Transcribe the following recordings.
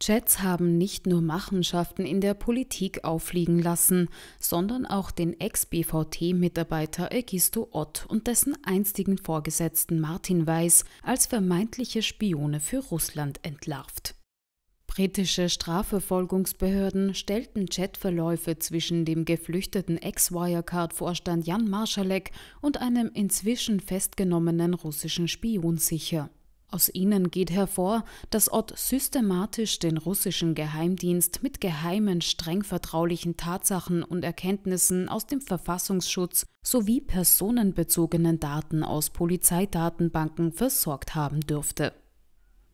Jets haben nicht nur Machenschaften in der Politik auffliegen lassen, sondern auch den Ex-BVT-Mitarbeiter Egisto Ott und dessen einstigen Vorgesetzten Martin Weiß als vermeintliche Spione für Russland entlarvt. Britische Strafverfolgungsbehörden stellten Chatverläufe zwischen dem geflüchteten Ex-Wirecard-Vorstand Jan Marschalek und einem inzwischen festgenommenen russischen Spion sicher. Aus ihnen geht hervor, dass Ott systematisch den russischen Geheimdienst mit geheimen, streng vertraulichen Tatsachen und Erkenntnissen aus dem Verfassungsschutz sowie personenbezogenen Daten aus Polizeidatenbanken versorgt haben dürfte.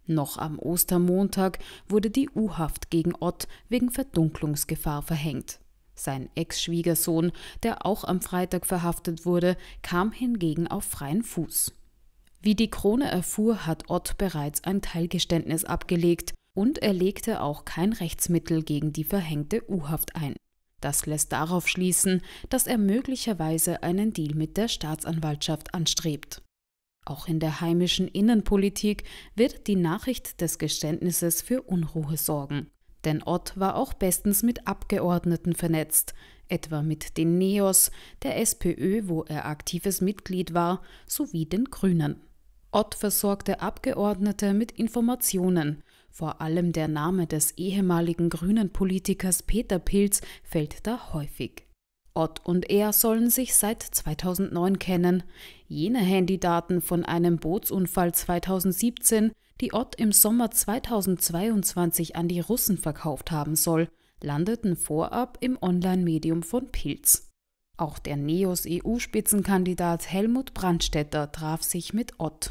Noch am Ostermontag wurde die U-Haft gegen Ott wegen Verdunklungsgefahr verhängt. Sein Ex-Schwiegersohn, der auch am Freitag verhaftet wurde, kam hingegen auf freien Fuß. Wie die Krone erfuhr, hat Ott bereits ein Teilgeständnis abgelegt und er legte auch kein Rechtsmittel gegen die verhängte U-Haft ein. Das lässt darauf schließen, dass er möglicherweise einen Deal mit der Staatsanwaltschaft anstrebt. Auch in der heimischen Innenpolitik wird die Nachricht des Geständnisses für Unruhe sorgen. Denn Ott war auch bestens mit Abgeordneten vernetzt, etwa mit den Neos, der SPÖ, wo er aktives Mitglied war, sowie den Grünen. Ott versorgte Abgeordnete mit Informationen. Vor allem der Name des ehemaligen grünen Politikers Peter Pilz fällt da häufig. Ott und er sollen sich seit 2009 kennen. Jene Handydaten von einem Bootsunfall 2017, die Ott im Sommer 2022 an die Russen verkauft haben soll, landeten vorab im Online-Medium von Pilz. Auch der NEOS-EU-Spitzenkandidat Helmut Brandstätter traf sich mit Ott.